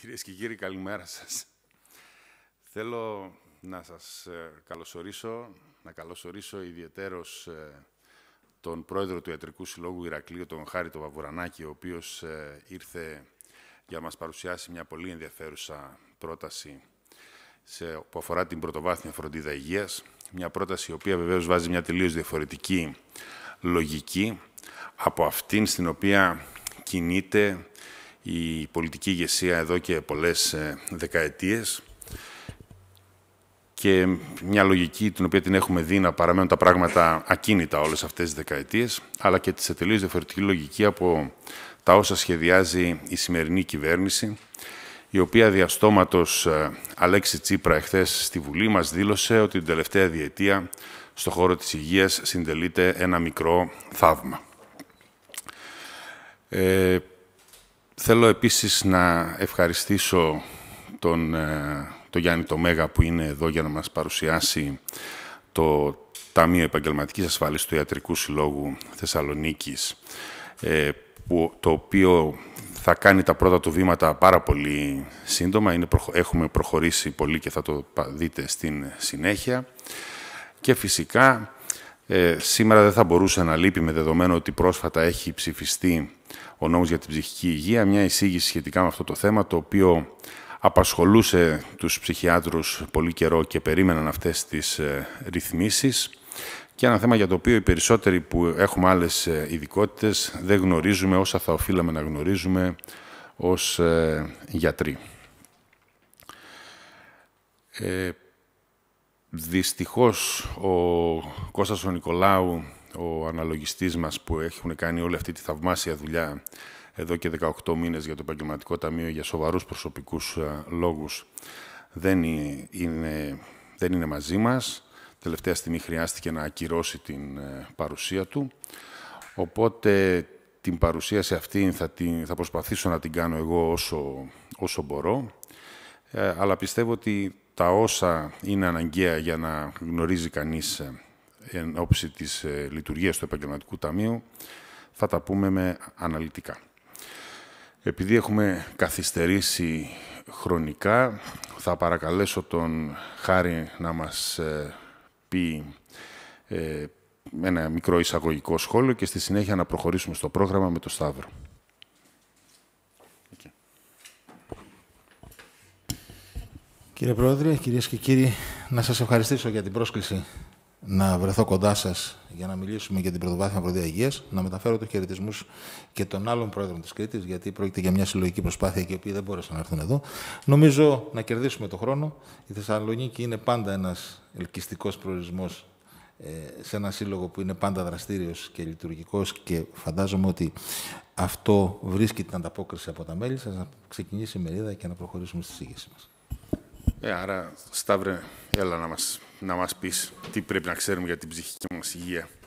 Κυρίες και κύριοι, καλημέρα σας. Θέλω να σας ε, καλωσορίσω, να καλωσορίσω ιδιαιτέρως ε, τον πρόεδρο του Ιατρικού Συλλόγου Ηρακλείου, τον Χάρη τον Βαβουρανάκη, ο οποίος ε, ήρθε για να μας παρουσιάσει μια πολύ ενδιαφέρουσα πρόταση σε, που αφορά την πρωτοβάθμια φροντίδα υγείας. Μια πρόταση η οποία βεβαίως βάζει μια τελείως διαφορετική λογική από αυτήν στην οποία κινείται η πολιτική ηγεσία εδώ και πολλές ε, δεκαετίες και μια λογική την οποία την έχουμε δει να παραμένουν τα πράγματα ακίνητα όλες αυτές τις δεκαετίες, αλλά και σε τελείως διαφορετική λογική από τα όσα σχεδιάζει η σημερινή κυβέρνηση, η οποία διαστόματος ε, Αλέξη Τσίπρα εχθές στη Βουλή μας δήλωσε ότι την τελευταία διετία στο χώρο της υγείας συντελείται ένα μικρό θαύμα. Ε, Θέλω επίσης να ευχαριστήσω τον, ε, τον Γιάννη το που είναι εδώ για να μας παρουσιάσει το Ταμείο Επαγγελματικής Ασφάλισης του Ιατρικού Συλλόγου Θεσσαλονίκης, ε, που, το οποίο θα κάνει τα πρώτα του βήματα πάρα πολύ σύντομα. έχουμε προχωρήσει πολύ και θα το δείτε στην συνέχεια. Και φυσικά, ε, σήμερα δεν θα μπορούσε να λείπει με δεδομένο ότι πρόσφατα έχει ψηφιστεί ο νόμος για την ψυχική υγεία, μια εισήγηση σχετικά με αυτό το θέμα, το οποίο απασχολούσε τους ψυχιάτρους πολύ καιρό και περίμεναν αυτές τις ε, ρυθμίσεις και ένα θέμα για το οποίο οι περισσότεροι που έχουμε άλλες ε, ειδικότητες δεν γνωρίζουμε όσα θα οφείλαμε να γνωρίζουμε ως ε, γιατροί. Ε, δυστυχώς ο Κώστας ο Νικολάου ο αναλογιστής μας που έχουν κάνει όλη αυτή τη θαυμάσια δουλειά εδώ και 18 μήνες για το επαγγελματικό ταμείο για σοβαρούς προσωπικούς ε, λόγους δεν ε, είναι, δεν είναι μαζί μας. Τελευταία στιγμή χρειάστηκε να ακυρώσει την ε, παρουσία του. Οπότε την παρουσίαση αυτή θα, την, θα προσπαθήσω να την κάνω εγώ όσο, όσο μπορώ. αλλά πιστεύω ότι τα όσα είναι αναγκαία για να γνωρίζει κανείς εν ώψη της ε, λειτουργίας του Επαγγελματικού Ταμείου, θα τα πούμε με αναλυτικά. Επειδή έχουμε καθυστερήσει χρονικά, θα παρακαλέσω τον Χάρη να μας ε, πει ε, ένα μικρό εισαγωγικό σχόλιο και στη συνέχεια να προχωρήσουμε στο πρόγραμμα με το Σταύρο. Κύριε Πρόεδρε, κυρίες και κύριοι, να σας ευχαριστήσω για την πρόσκληση να βρεθώ κοντά σας για να μιλήσουμε για την πρωτοβάθμια Προεδρία Υγείας, να μεταφέρω τους χαιρετισμούς και των άλλων πρόεδρων της Κρήτης, γιατί πρόκειται για μια συλλογική προσπάθεια και οι οποίοι δεν μπόρεσαν να έρθουν εδώ. Νομίζω να κερδίσουμε το χρόνο. Η Θεσσαλονίκη είναι πάντα ένας ελκυστικός προορισμός ε, σε ένα σύλλογο που είναι πάντα δραστήριος και λειτουργικός και φαντάζομαι ότι αυτό βρίσκει την ανταπόκριση από τα μέλη σας να ξεκινήσει η μερίδα και να προχωρήσουμε στη σύγχυση μας. Ε, άρα, Σταύρε, έλα να μας να μας πεις τι πρέπει να ξέρουμε για την ψυχική μας υγεία.